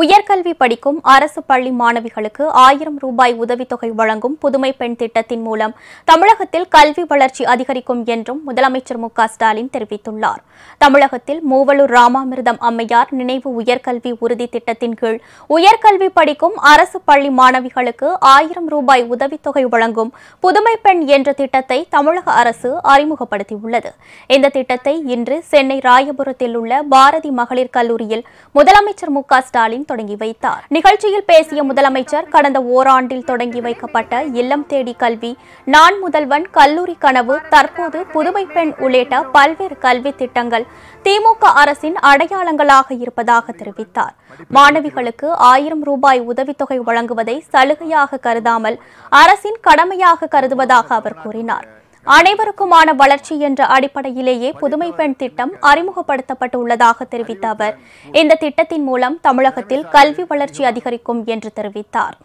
உயர்கல்வி படிக்கும் அரசு பள்ளி மாணவிகளுக்கு ஆயிரம் ரூபாய் உதவித்தொகை வழங்கும் புதுமை பெண் திட்டத்தின் மூலம் தமிழகத்தில் கல்வி வளர்ச்சி அதிகரிக்கும் என்றும் முதலமைச்சர் மு ஸ்டாலின் தெரிவித்துள்ளார் தமிழகத்தில் மூவலூர் ராமாமிர்தம் அம்மையார் நினைவு உயர்கல்வி உறுதி திட்டத்தின் கீழ் உயர்கல்வி படிக்கும் அரசு பள்ளி மாணவிகளுக்கு ஆயிரம் ரூபாய் உதவித்தொகை வழங்கும் புதுமை பெண் என்ற திட்டத்தை தமிழக அரசு அறிமுகப்படுத்தியுள்ளது இந்த திட்டத்தை இன்று சென்னை ராயபுரத்தில் உள்ள பாரதி மகளிர் கல்லூரியில் முதலமைச்சர் மு ஸ்டாலின் தொடங்கி வைத்தார் நிகழ்ச்சியில் பேசிய முதலமைச்சர் கடந்த ஓராண்டில் தொடங்கி வைக்கப்பட்ட இல்லம் தேடி கல்வி நான் முதல்வன் கல்லூரி கனவு தற்போது புதுமை பெண் உள்ளிட்ட பல்வேறு கல்வி திட்டங்கள் திமுக அரசின் அடையாளங்களாக இருப்பதாக தெரிவித்தார் மாணவிகளுக்கு ஆயிரம் ரூபாய் உதவித்தொகை வழங்குவதை சலுகையாக கருதாமல் அரசின் கடமையாக கருதுவதாக அவர் கூறினார் அனைவருக்குமான வளர்ச்சி என்ற அடிப்படையிலேயே புதுமை பெண் திட்டம் அறிமுகப்படுத்தப்பட்டு உள்ளதாக தெரிவித்த அவர் இந்த திட்டத்தின் மூலம் தமிழகத்தில் கல்வி வளர்ச்சி அதிகரிக்கும் என்று தெரிவித்தாா்